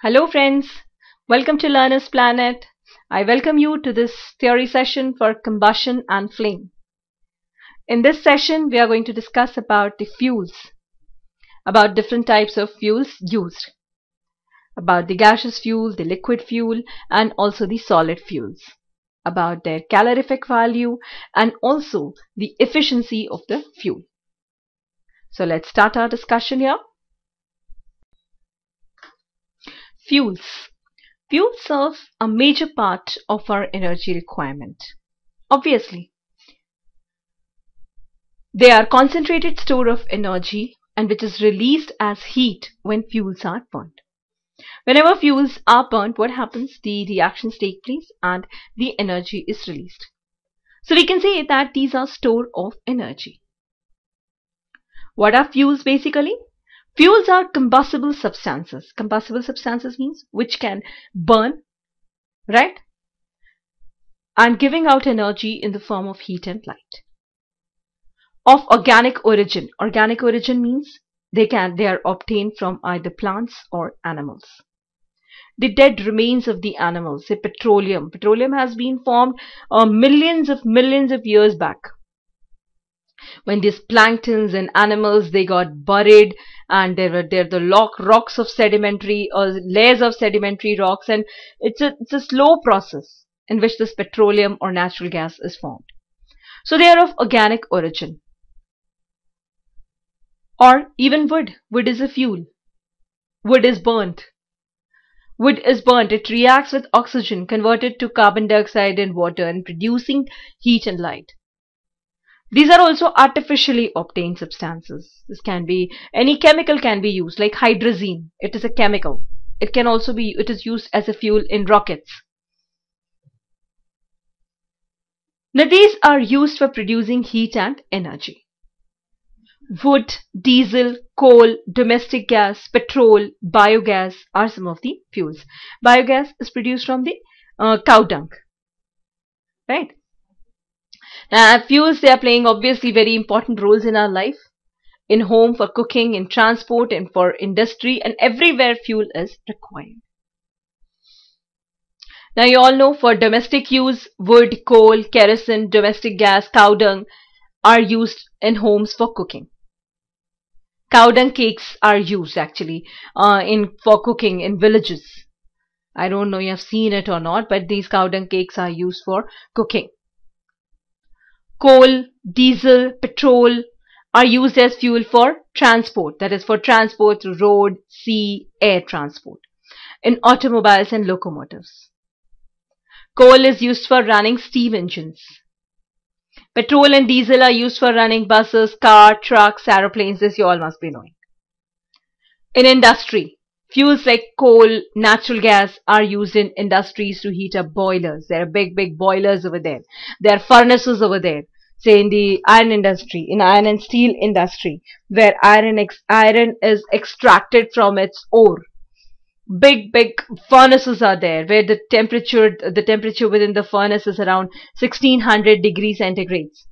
Hello friends, welcome to Learner's Planet. I welcome you to this theory session for combustion and flame. In this session we are going to discuss about the fuels, about different types of fuels used, about the gaseous fuel, the liquid fuel and also the solid fuels, about their calorific value and also the efficiency of the fuel. So let's start our discussion here. Fuels. Fuels serve a major part of our energy requirement. Obviously, they are concentrated store of energy and which is released as heat when fuels are burned. Whenever fuels are burned, what happens? The reactions take place and the energy is released. So we can say that these are store of energy. What are fuels basically? Fuels are combustible substances. Combustible substances means which can burn, right? And giving out energy in the form of heat and light. Of organic origin. Organic origin means they can they are obtained from either plants or animals. The dead remains of the animals, say petroleum. Petroleum has been formed uh, millions of millions of years back when these planktons and animals they got buried and there were there the lock, rocks of sedimentary or layers of sedimentary rocks, and it's a it's a slow process in which this petroleum or natural gas is formed. So they are of organic origin. Or even wood. Wood is a fuel. Wood is burnt. Wood is burnt. It reacts with oxygen converted to carbon dioxide and water and producing heat and light. These are also artificially obtained substances. This can be, any chemical can be used, like hydrazine. It is a chemical. It can also be, it is used as a fuel in rockets. Now these are used for producing heat and energy. Wood, diesel, coal, domestic gas, petrol, biogas are some of the fuels. Biogas is produced from the uh, cow dung. Right? Now, uh, fuels, they are playing obviously very important roles in our life, in home, for cooking, in transport, and for industry, and everywhere fuel is required. Now you all know for domestic use, wood, coal, kerosene, domestic gas, cow dung are used in homes for cooking. Cow dung cakes are used actually uh, in for cooking in villages. I don't know you have seen it or not, but these cow dung cakes are used for cooking coal, diesel, petrol are used as fuel for transport, that is for transport through road, sea, air transport, in automobiles and locomotives. Coal is used for running steam engines. Petrol and diesel are used for running buses, car, trucks, aeroplanes, this you all must be knowing. In industry, Fuels like coal, natural gas are used in industries to heat up boilers. There are big, big boilers over there. There are furnaces over there. Say in the iron industry, in iron and steel industry, where iron iron is extracted from its ore. Big, big furnaces are there where the temperature, the temperature within the furnace is around 1600 degrees centigrades.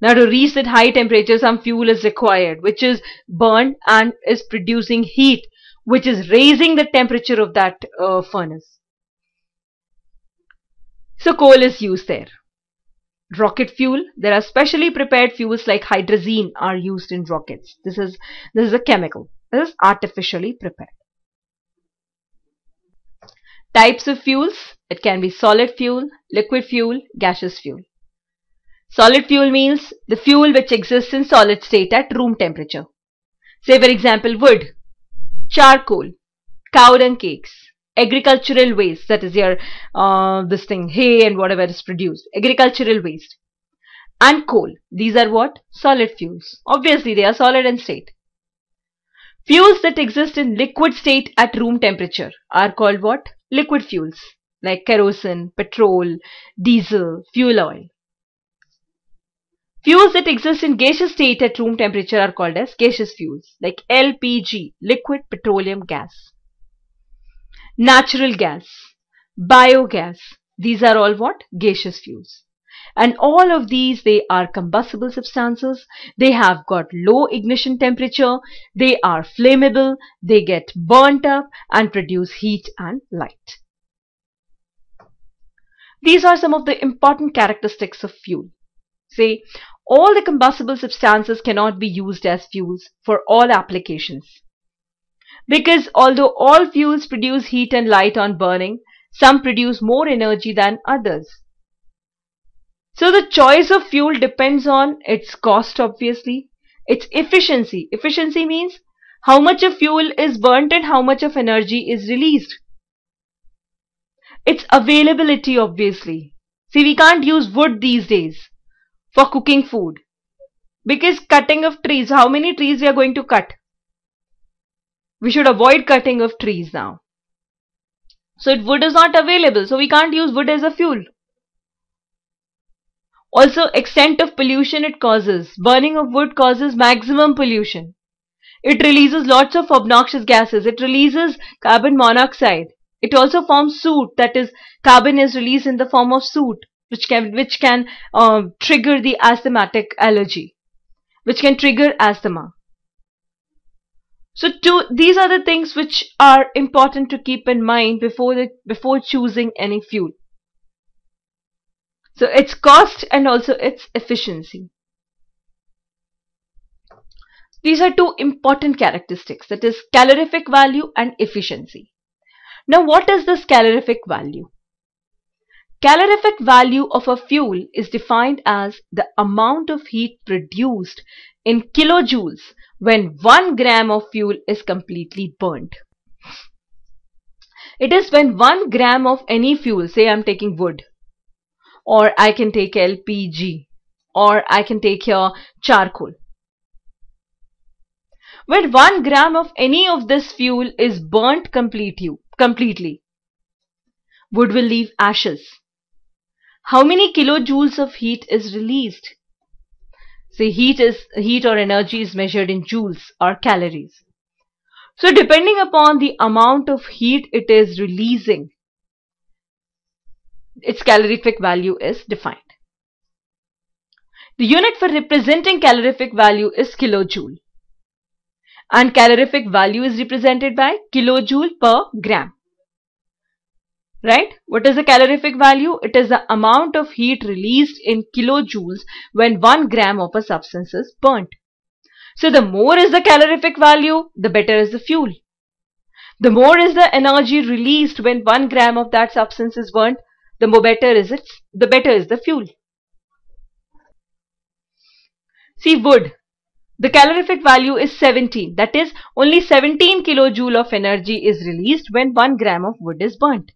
Now to reach that high temperature some fuel is required which is burned and is producing heat which is raising the temperature of that uh, furnace. So coal is used there. Rocket fuel, there are specially prepared fuels like hydrazine are used in rockets. This is, this is a chemical. This is artificially prepared. Types of fuels, it can be solid fuel, liquid fuel, gaseous fuel. Solid fuel means the fuel which exists in solid state at room temperature. Say for example wood, charcoal, cow dung cakes, agricultural waste, that is your, uh, this thing, hay and whatever is produced, agricultural waste, and coal. These are what? Solid fuels. Obviously, they are solid in state. Fuels that exist in liquid state at room temperature are called what? Liquid fuels like kerosene, petrol, diesel, fuel oil. Fuels that exist in gaseous state at room temperature are called as gaseous fuels, like LPG, liquid petroleum gas. Natural gas, biogas, these are all what? Gaseous fuels. And all of these, they are combustible substances, they have got low ignition temperature, they are flammable, they get burnt up and produce heat and light. These are some of the important characteristics of fuel. Say, all the combustible substances cannot be used as fuels for all applications. Because although all fuels produce heat and light on burning, some produce more energy than others. So the choice of fuel depends on its cost obviously, its efficiency. Efficiency means how much of fuel is burnt and how much of energy is released. Its availability obviously. See we can't use wood these days for cooking food. Because cutting of trees, how many trees we are going to cut? We should avoid cutting of trees now. So wood is not available, so we can't use wood as a fuel. Also, extent of pollution it causes. Burning of wood causes maximum pollution. It releases lots of obnoxious gases. It releases carbon monoxide. It also forms soot, that is, carbon is released in the form of soot which can which can uh, trigger the asthmatic allergy which can trigger asthma so two, these are the things which are important to keep in mind before the before choosing any fuel so its cost and also its efficiency these are two important characteristics that is calorific value and efficiency now what is this calorific value Calorific value of a fuel is defined as the amount of heat produced in kilojoules when 1 gram of fuel is completely burnt. It is when 1 gram of any fuel, say I'm taking wood, or I can take LPG, or I can take here charcoal. When 1 gram of any of this fuel is burnt complete you, completely, wood will leave ashes how many kilojoules of heat is released? Say heat is heat or energy is measured in joules or calories. So depending upon the amount of heat it is releasing, its calorific value is defined. The unit for representing calorific value is kilojoule and calorific value is represented by kilojoule per gram right? What is the calorific value? It is the amount of heat released in kilojoules when 1 gram of a substance is burnt. So the more is the calorific value, the better is the fuel. The more is the energy released when 1 gram of that substance is burnt, the more better is it, the better is the fuel. See wood, the calorific value is 17. That is, only 17 kilojoule of energy is released when 1 gram of wood is burnt.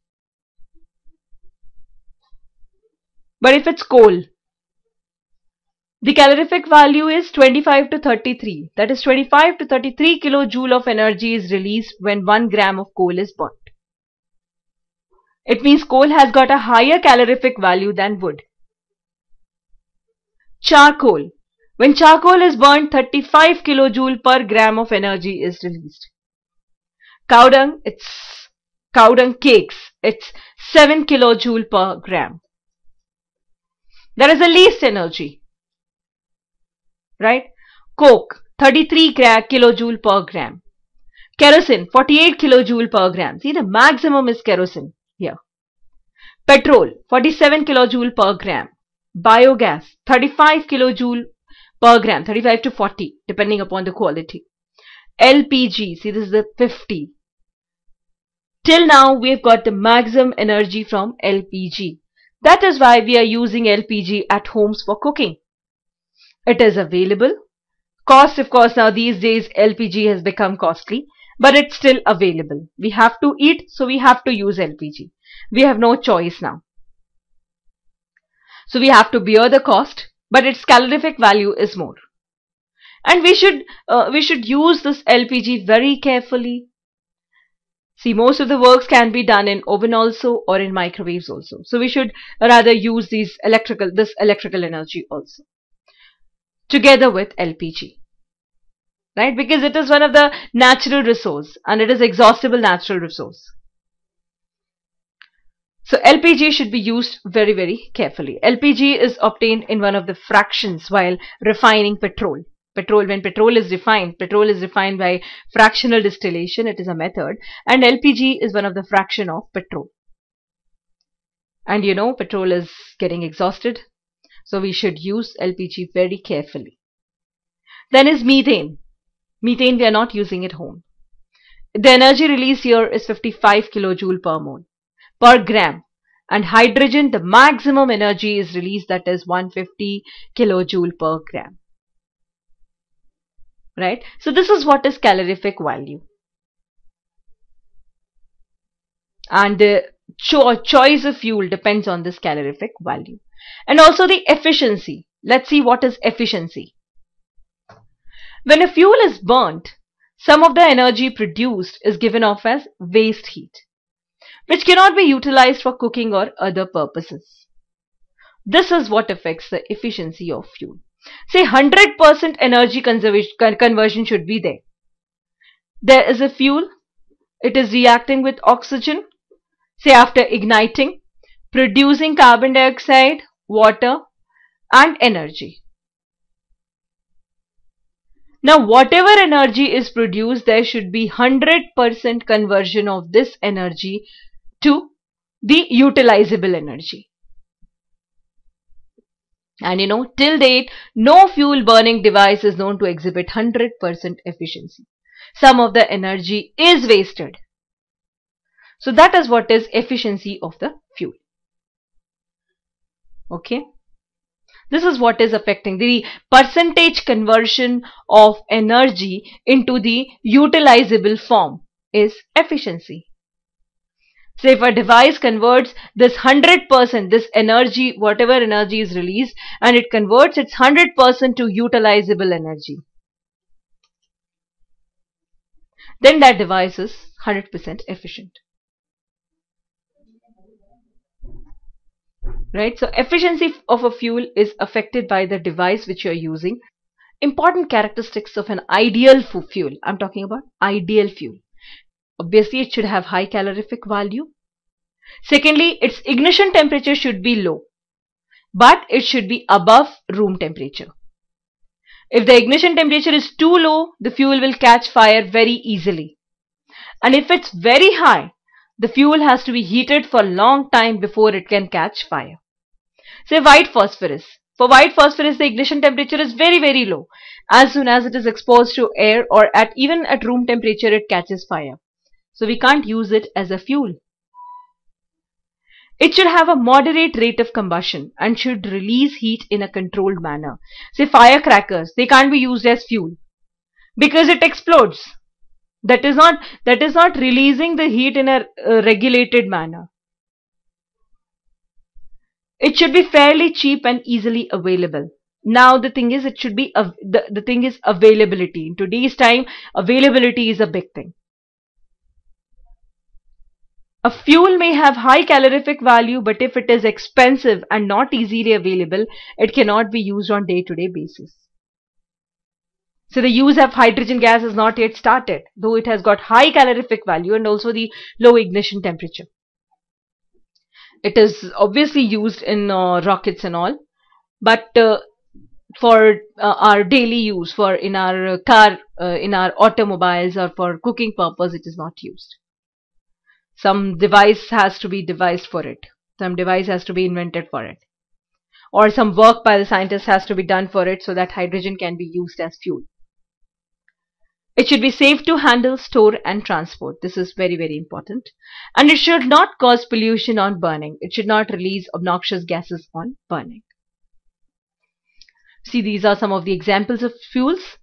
but if it's coal, the calorific value is 25 to 33. That is 25 to 33 kilojoule of energy is released when 1 gram of coal is burnt. It means coal has got a higher calorific value than wood. Charcoal. When charcoal is burnt, 35 kilojoule per gram of energy is released. Cow dung, it's cow dung cakes, it's 7 kilojoule per gram. There is a least energy, right? Coke, 33 kilojoule per gram. Kerosene, 48 kilojoule per gram. See, the maximum is kerosene here. Petrol, 47 kilojoule per gram. Biogas, 35 kilojoule per gram, 35 to 40, depending upon the quality. LPG, see this is the 50. Till now, we have got the maximum energy from LPG. That is why we are using LPG at homes for cooking. It is available. Cost, of course, now these days LPG has become costly, but it's still available. We have to eat, so we have to use LPG. We have no choice now. So we have to bear the cost, but its calorific value is more. And we should, uh, we should use this LPG very carefully, See, most of the works can be done in oven also or in microwaves also. So we should rather use these electrical, this electrical energy also together with LPG. Right? Because it is one of the natural resource and it is exhaustible natural resource. So LPG should be used very, very carefully. LPG is obtained in one of the fractions while refining petrol petrol when petrol is refined petrol is refined by fractional distillation it is a method and LPG is one of the fraction of petrol and you know petrol is getting exhausted so we should use LPG very carefully then is methane methane we are not using at home the energy release here is 55 kilojoule per mole per gram and hydrogen the maximum energy is released that is 150 kilojoule per gram right? So this is what is calorific value. And the uh, cho choice of fuel depends on this calorific value. And also the efficiency. Let's see what is efficiency. When a fuel is burnt, some of the energy produced is given off as waste heat, which cannot be utilized for cooking or other purposes. This is what affects the efficiency of fuel. Say 100% energy conversion should be there. There is a fuel. It is reacting with oxygen. Say after igniting, producing carbon dioxide, water and energy. Now whatever energy is produced there should be 100% conversion of this energy to the utilizable energy. And you know, till date, no fuel burning device is known to exhibit 100% efficiency. Some of the energy is wasted. So that is what is efficiency of the fuel. Okay. This is what is affecting the percentage conversion of energy into the utilizable form is efficiency. So if a device converts this 100%, this energy, whatever energy is released, and it converts its 100% to utilizable energy, then that device is 100% efficient. Right? So efficiency of a fuel is affected by the device which you are using. Important characteristics of an ideal fuel. I'm talking about ideal fuel Obviously, it should have high calorific value. Secondly, its ignition temperature should be low, but it should be above room temperature. If the ignition temperature is too low, the fuel will catch fire very easily. And if it's very high, the fuel has to be heated for a long time before it can catch fire. Say white phosphorus. For white phosphorus, the ignition temperature is very, very low. As soon as it is exposed to air or at even at room temperature, it catches fire. So we can't use it as a fuel. It should have a moderate rate of combustion and should release heat in a controlled manner. Say firecrackers, they can't be used as fuel because it explodes. That is not, that is not releasing the heat in a regulated manner. It should be fairly cheap and easily available. Now the thing is, it should be, the, the thing is availability. In today's time, availability is a big thing. A fuel may have high calorific value, but if it is expensive and not easily available, it cannot be used on day-to-day -day basis. So the use of hydrogen gas has not yet started, though it has got high calorific value and also the low ignition temperature. It is obviously used in uh, rockets and all, but uh, for uh, our daily use, for in our car, uh, in our automobiles or for cooking purpose, it is not used some device has to be devised for it some device has to be invented for it or some work by the scientists has to be done for it so that hydrogen can be used as fuel it should be safe to handle store and transport this is very very important and it should not cause pollution on burning it should not release obnoxious gases on burning see these are some of the examples of fuels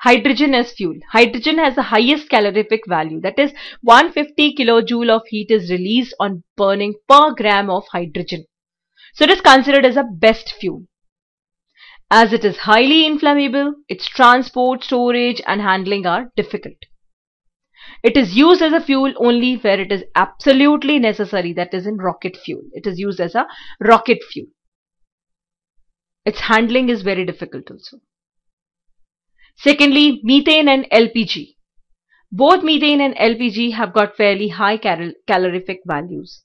hydrogen as fuel. Hydrogen has the highest calorific value that is 150 kilojoule of heat is released on burning per gram of hydrogen. So it is considered as a best fuel. As it is highly inflammable, its transport, storage and handling are difficult. It is used as a fuel only where it is absolutely necessary that is in rocket fuel. It is used as a rocket fuel. Its handling is very difficult also. Secondly, methane and LPG. Both methane and LPG have got fairly high cal calorific values.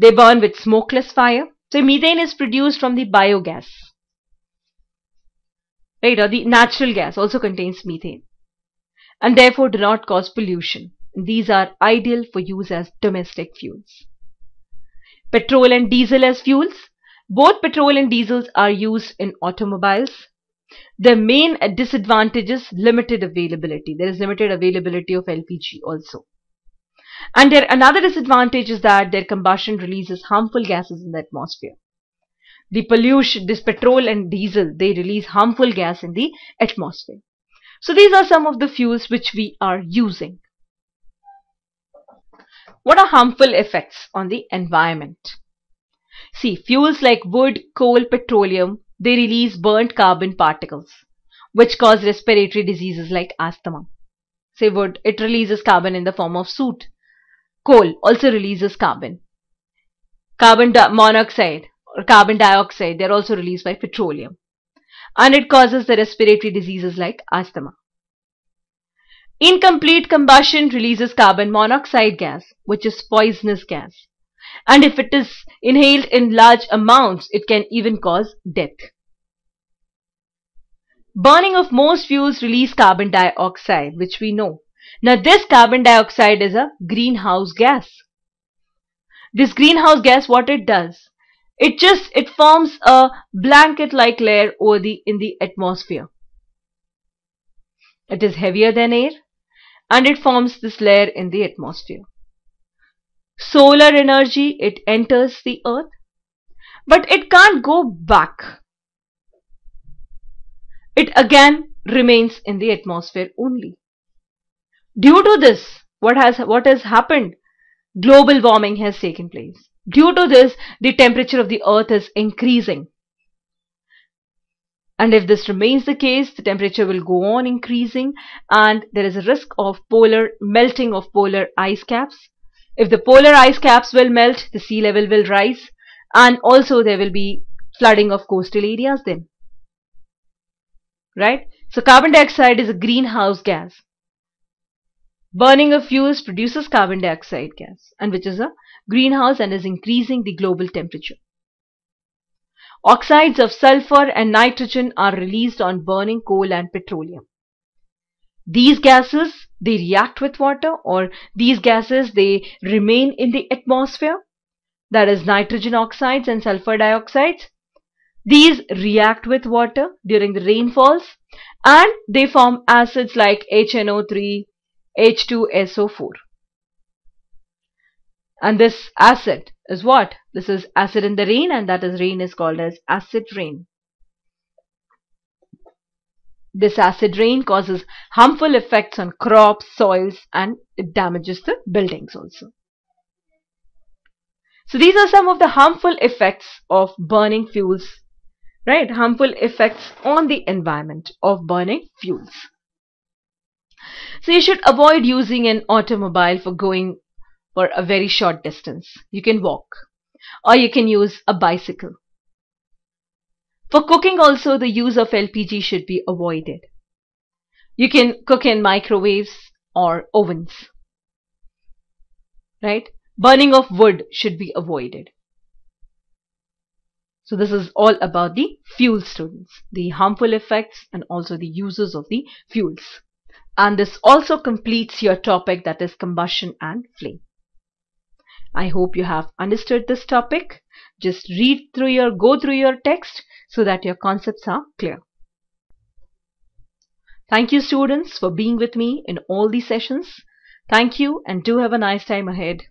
They burn with smokeless fire. So methane is produced from the biogas. Right, or the natural gas also contains methane and therefore do not cause pollution. These are ideal for use as domestic fuels. Petrol and diesel as fuels. Both petrol and diesels are used in automobiles, the main disadvantage is limited availability. There is limited availability of LPG also. And there, another disadvantage is that their combustion releases harmful gases in the atmosphere. The pollution, this petrol and diesel, they release harmful gas in the atmosphere. So these are some of the fuels which we are using. What are harmful effects on the environment? See, fuels like wood, coal, petroleum, they release burnt carbon particles, which cause respiratory diseases like asthma. Say wood, it releases carbon in the form of soot. Coal also releases carbon. Carbon monoxide or carbon dioxide, they're also released by petroleum. And it causes the respiratory diseases like asthma. Incomplete combustion releases carbon monoxide gas, which is poisonous gas and if it is inhaled in large amounts, it can even cause death. Burning of most fuels release carbon dioxide, which we know. Now this carbon dioxide is a greenhouse gas. This greenhouse gas, what it does? It just, it forms a blanket-like layer over the, in the atmosphere. It is heavier than air and it forms this layer in the atmosphere solar energy, it enters the earth, but it can't go back. It again remains in the atmosphere only. Due to this, what has, what has happened? Global warming has taken place. Due to this, the temperature of the earth is increasing. And if this remains the case, the temperature will go on increasing and there is a risk of polar melting of polar ice caps if the polar ice caps will melt, the sea level will rise and also there will be flooding of coastal areas then. Right? So carbon dioxide is a greenhouse gas. Burning of fuels produces carbon dioxide gas and which is a greenhouse and is increasing the global temperature. Oxides of sulfur and nitrogen are released on burning coal and petroleum these gases they react with water or these gases they remain in the atmosphere that is nitrogen oxides and sulfur dioxides these react with water during the rainfalls and they form acids like HNO3 H2SO4 and this acid is what this is acid in the rain and that is rain is called as acid rain this acid rain causes harmful effects on crops, soils and it damages the buildings also. So these are some of the harmful effects of burning fuels, right? Harmful effects on the environment of burning fuels. So you should avoid using an automobile for going for a very short distance. You can walk or you can use a bicycle for cooking also, the use of LPG should be avoided. You can cook in microwaves or ovens. Right? Burning of wood should be avoided. So this is all about the fuel students, the harmful effects and also the uses of the fuels. And this also completes your topic that is combustion and flame. I hope you have understood this topic just read through your, go through your text so that your concepts are clear. Thank you students for being with me in all these sessions. Thank you and do have a nice time ahead.